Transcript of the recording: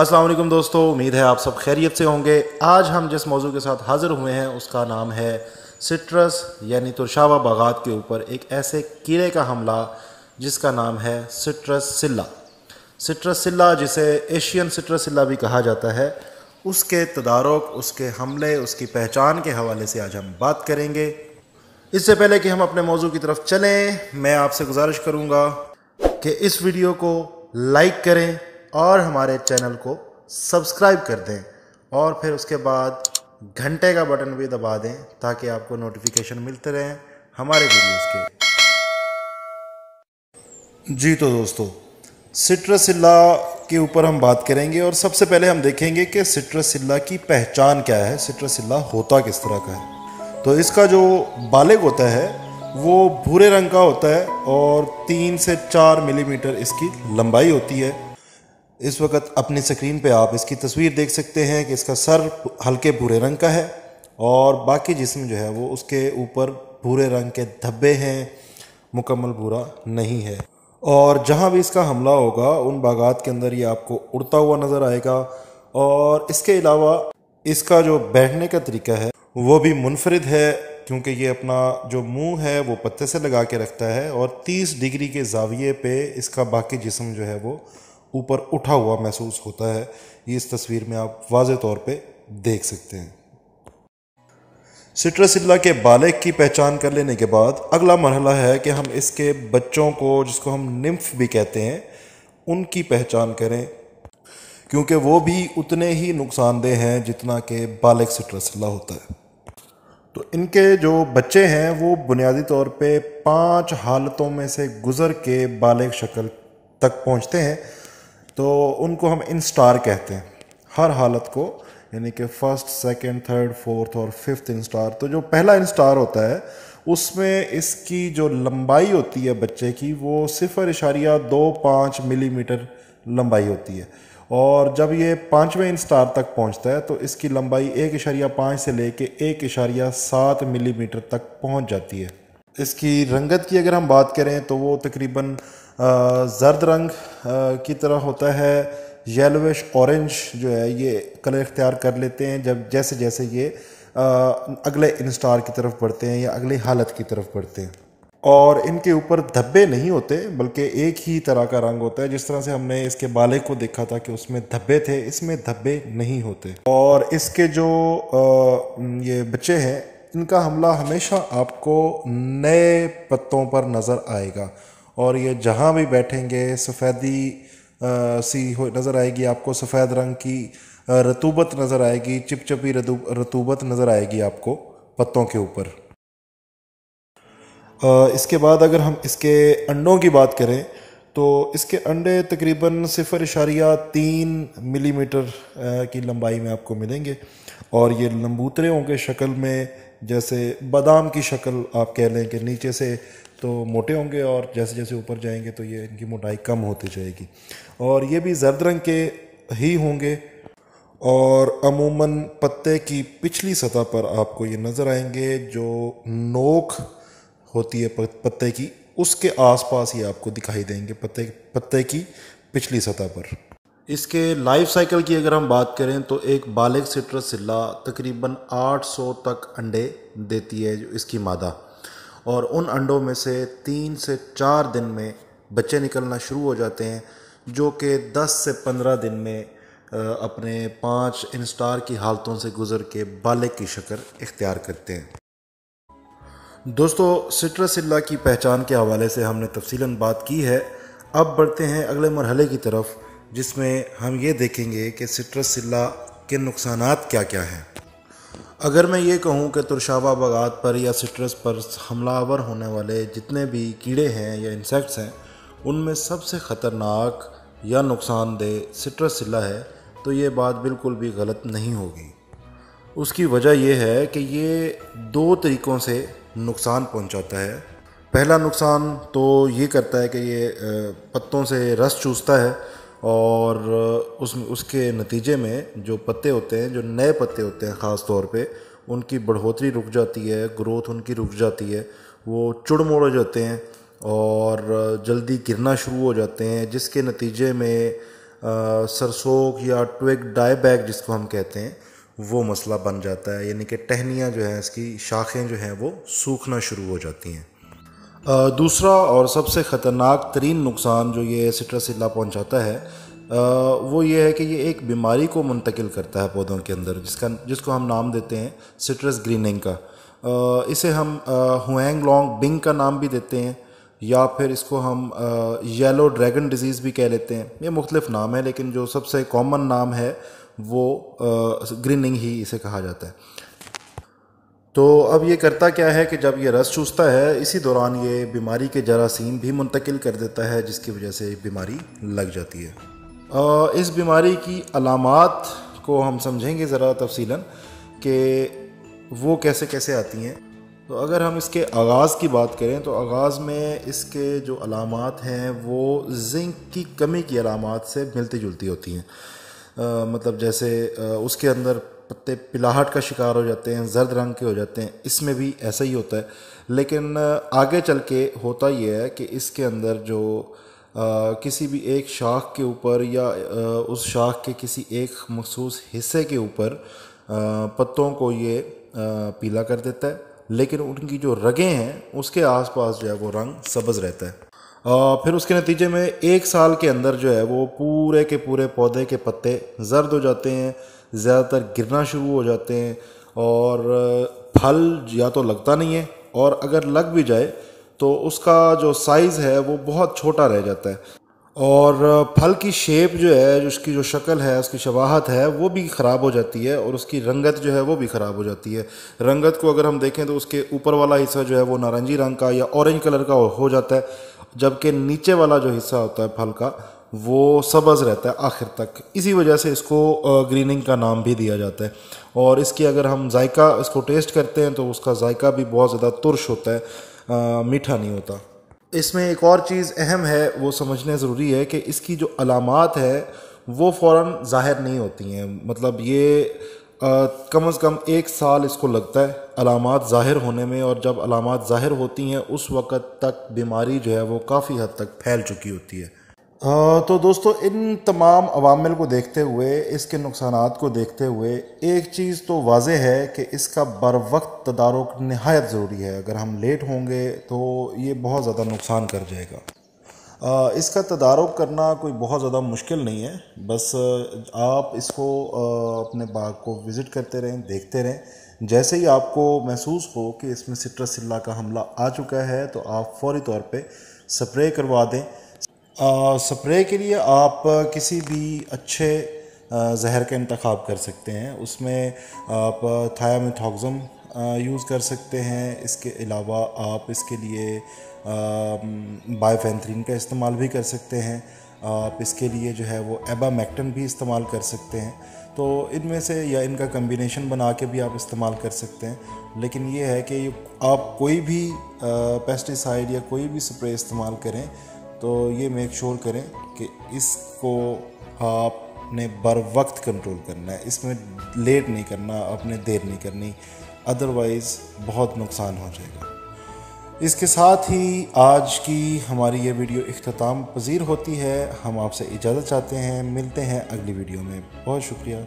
असलम दोस्तों उम्मीद है आप सब खैरियत से होंगे आज हम जिस मौजू के साथ हाज़िर हुए हैं उसका नाम है सिट्रस यानी तुरशावा तो बागात के ऊपर एक ऐसे कीड़े का हमला जिसका नाम है सिट्रस सिल्ला सिट्रस सिल्ला जिसे एशियन सिट्रस सिल्ला भी कहा जाता है उसके तदारक उसके हमले उसकी पहचान के हवाले से आज हम बात करेंगे इससे पहले कि हम अपने मौजू की तरफ चलें मैं आपसे गुजारिश करूँगा कि इस वीडियो को लाइक करें और हमारे चैनल को सब्सक्राइब कर दें और फिर उसके बाद घंटे का बटन भी दबा दें ताकि आपको नोटिफिकेशन मिलते रहें हमारे वीडियोस के जी तो दोस्तों सिट्रस के ऊपर हम बात करेंगे और सबसे पहले हम देखेंगे कि सिट्रस सिल्ला की पहचान क्या है सिट्रस होता किस तरह का है तो इसका जो बालिग होता है वो भूरे रंग का होता है और तीन से चार मिलीमीटर इसकी लंबाई होती है इस वक्त अपनी स्क्रीन पे आप इसकी तस्वीर देख सकते हैं कि इसका सर हल्के भूरे रंग का है और बाकी जिसम जो है वो उसके ऊपर भूरे रंग के धब्बे हैं मुकम्मल भूरा नहीं है और जहाँ भी इसका हमला होगा उन बागात के अंदर ये आपको उड़ता हुआ नज़र आएगा और इसके अलावा इसका जो बैठने का तरीका है वो भी मुनफरद है क्योंकि ये अपना जो मुंह है वो पत्ते से लगा के रखता है और 30 डिग्री के जाविये पे इसका बाकी जिसम जो है वो ऊपर उठा हुआ महसूस होता है ये इस तस्वीर में आप वाज तौर पे देख सकते हैं सिट्रसिल्ला के बालक की पहचान कर लेने के बाद अगला मरहला है कि हम इसके बच्चों को जिसको हम निम्फ भी कहते हैं उनकी पहचान करें क्योंकि वो भी उतने ही नुकसानदेह हैं जितना के बालक सिट्रसिल्ला होता है तो इनके जो बच्चे हैं वो बुनियादी तौर पे पांच हालतों में से गुज़र के बालक शक्ल तक पहुंचते हैं तो उनको हम इन स्टार कहते हैं हर हालत को यानी कि फर्स्ट सेकंड थर्ड फोर्थ और फिफ्थ इन स्टार तो जो पहला इन स्टार होता है उसमें इसकी जो लंबाई होती है बच्चे की वो सिफर इशारिया दो पाँच मिलीमीटर लंबाई होती है और जब ये पाँचवें इन स्टार तक पहुंचता है तो इसकी लंबाई एक इशारिया पाँच से ले कर एक इशारिया सात मीटर तक पहुँच जाती है इसकी रंगत की अगर हम बात करें तो वो तकरीबन जर्द रंग की तरह होता है येलोविश ऑरेंज जो है ये कलर इख्तियार कर लेते हैं जब जैसे जैसे ये अगले इंस्टार की तरफ बढ़ते हैं या अगली हालत की तरफ बढ़ते हैं और इनके ऊपर धब्बे नहीं होते बल्कि एक ही तरह का रंग होता है जिस तरह से हमने इसके बाले को देखा था कि उसमें धब्बे थे इसमें धब्बे नहीं होते और इसके जो ये बच्चे हैं इनका हमला हमेशा आपको नए पत्तों पर नज़र आएगा और ये जहाँ भी बैठेंगे सफ़ेदी सी हो नज़र आएगी आपको सफ़ेद रंग की रतूबत नज़र आएगी चिपचिपी रतूबत नज़र आएगी आपको पत्तों के ऊपर इसके बाद अगर हम इसके अंडों की बात करें तो इसके अंडे तकरीबन सिफर इशारिया तीन मिलीमीटर की लंबाई में आपको मिलेंगे और ये लम्बूतरे होंगे शक्ल में जैसे बादाम की शक्ल आप कह लें कि नीचे से तो मोटे होंगे और जैसे जैसे ऊपर जाएंगे तो ये इनकी मोटाई कम होती जाएगी और ये भी जर्द रंग के ही होंगे और अमूमन पत्ते की पिछली सतह पर आपको ये नज़र आएंगे जो नोक होती है पत्ते की उसके आसपास ही आपको दिखाई देंगे पत्ते पत्ते की पिछली सतह पर इसके लाइफ साइकिल की अगर हम बात करें तो एक बालिक सिट्रस सिल्ला तकरीबन 800 तक अंडे देती है जो इसकी मादा और उन अंडों में से तीन से चार दिन में बच्चे निकलना शुरू हो जाते हैं जो कि 10 से 15 दिन में अपने पांच इंस्टार की हालतों से गुजर के बालक की शक्ल इख्तियार करते हैं दोस्तों सिट्रसिल्ला की पहचान के हवाले से हमने तफसीला बात की है अब बढ़ते हैं अगले मरहले की तरफ जिसमें हम ये देखेंगे कि सिट्रसिल्ला के नुकसान क्या क्या हैं अगर मैं ये कहूँ कि तुरशावा बागात पर या सिट्रस पर हमलावर होने वाले जितने भी कीड़े हैं या इंसेक्ट्स हैं उनमें सबसे ख़तरनाक या नुकसानदेह सिट्रस सिला है तो ये बात बिल्कुल भी गलत नहीं होगी उसकी वजह यह है कि ये दो तरीक़ों से नुकसान पहुंचाता है पहला नुकसान तो ये करता है कि ये पत्तों से रस चूसता है और उस उसके नतीजे में जो पत्ते होते हैं जो नए पत्ते होते हैं ख़ास तौर पे उनकी बढ़ोतरी रुक जाती है ग्रोथ उनकी रुक जाती है वो चुड़मुड़ हो जाते हैं और जल्दी गिरना शुरू हो जाते हैं जिसके नतीजे में सरसोक या डाई बैग जिसको हम कहते हैं वो मसला बन जाता है यानी कि टहनियाँ जो हैं इसकी शाखें जो हैं वो सूखना शुरू हो जाती हैं दूसरा और सबसे ख़तरनाक तरीन नुकसान जो ये इला पहुंचाता है वो ये है कि ये एक बीमारी को मुंतकिल करता है पौधों के अंदर जिसका जिसको हम नाम देते हैं सिट्रस ग्रीनिंग का इसे हम हुएंग लॉन्ग बिंग का नाम भी देते हैं या फिर इसको हम येलो ड्रैगन डिज़ीज़ भी कह लेते हैं ये मुख्तलिफ नाम है लेकिन जो सबसे कॉमन नाम है वो ग्रीनिंग ही इसे कहा जाता है तो अब ये करता क्या है कि जब ये रस चूसता है इसी दौरान ये बीमारी के जरासीम भी मुंतकिल कर देता है जिसकी वजह से बीमारी लग जाती है आ, इस बीमारी की अलामत को हम समझेंगे ज़रा तफसीला कि वो कैसे कैसे आती हैं तो अगर हम इसके आगाज़ की बात करें तो आगाज़ में इसके जो अलामत हैं वो जिंक की कमी की अलामत से मिलती जुलती होती हैं मतलब जैसे आ, उसके अंदर पत्ते पिलाहट का शिकार हो जाते हैं जर्द रंग के हो जाते हैं इसमें भी ऐसा ही होता है लेकिन आगे चल के होता यह है कि इसके अंदर जो आ, किसी भी एक शाख के ऊपर या आ, उस शाख के किसी एक मखसूस हिस्से के ऊपर पत्तों को ये आ, पीला कर देता है लेकिन उनकी जो रगें हैं उसके आसपास जो है वो रंग सब्ज़ रहता है आ, फिर उसके नतीजे में एक साल के अंदर जो है वो पूरे के पूरे पौधे के पत्ते जर्द हो जाते हैं ज़्यादातर गिरना शुरू हो जाते हैं और फल या तो लगता नहीं है और अगर लग भी जाए तो उसका जो साइज़ है वो बहुत छोटा रह जाता है और फल की शेप जो है उसकी जो शक्ल है उसकी शवाहत है वो भी ख़राब हो जाती है और उसकी रंगत जो है वो भी ख़राब हो जाती है रंगत को अगर हम देखें तो उसके ऊपर वाला हिस्सा जो है वो नारंगी रंग का या ऑरेंज कलर का हो जाता है जबकि नीचे वाला जो हिस्सा होता है फल का वो सबज रहता है आखिर तक इसी वजह से इसको ग्रीनिंग का नाम भी दिया जाता है और इसकी अगर हम जायका इसको टेस्ट करते हैं तो उसका जायका भी बहुत ज़्यादा तुरश होता है आ, मीठा नहीं होता इसमें एक और चीज़ अहम है वो समझना ज़रूरी है कि इसकी जो अलामत है वो फ़ौर ज़ाहिर नहीं होती हैं मतलब ये आ, कम अज़ कम एक साल इसको लगता है अलामत ज़ाहिर होने में और जब अलामत ज़ाहिर होती हैं उस वक़्त तक बीमारी जो है वो काफ़ी हद तक फैल चुकी होती है हाँ, तो दोस्तों इन तमाम अवामिल को देखते हुए इसके नुकसान को देखते हुए एक चीज़ तो वाज है कि इसका बर वक्त तदारक नहायत ज़रूरी है अगर हम लेट होंगे तो ये बहुत ज़्यादा नुकसान कर जाएगा इसका तदारक करना कोई बहुत ज़्यादा मुश्किल नहीं है बस आप इसको अपने बाग को विज़िट करते रहें देखते रहें जैसे ही आपको महसूस हो कि इसमें सिट्रसिल्ला का हमला आ चुका है तो आप फौरी तौर पर स्प्रे करवा दें स्प्रे के लिए आप किसी भी अच्छे जहर का इंतखब कर सकते हैं उसमें आप थायामिथॉक्सम यूज़ कर सकते हैं इसके अलावा आप इसके लिए बायोफेंथ्रीन का इस्तेमाल भी कर सकते हैं आप इसके लिए जो है वो एबामैक्टन भी इस्तेमाल कर सकते हैं तो इनमें से या इनका कम्बिनेशन बना के भी आप इस्तेमाल कर सकते हैं लेकिन ये है कि आप कोई भी पेस्टिसाइड या कोई भी स्प्रे इस्तेमाल करें तो ये मेक श्योर करें कि इसको आपने बर वक्त कंट्रोल करना है इसमें लेट नहीं करना आपने देर नहीं करनी अदरवाइज़ बहुत नुकसान हो जाएगा इसके साथ ही आज की हमारी ये वीडियो अख्ताम पजीर होती है हम आपसे इजाज़त चाहते हैं मिलते हैं अगली वीडियो में बहुत शुक्रिया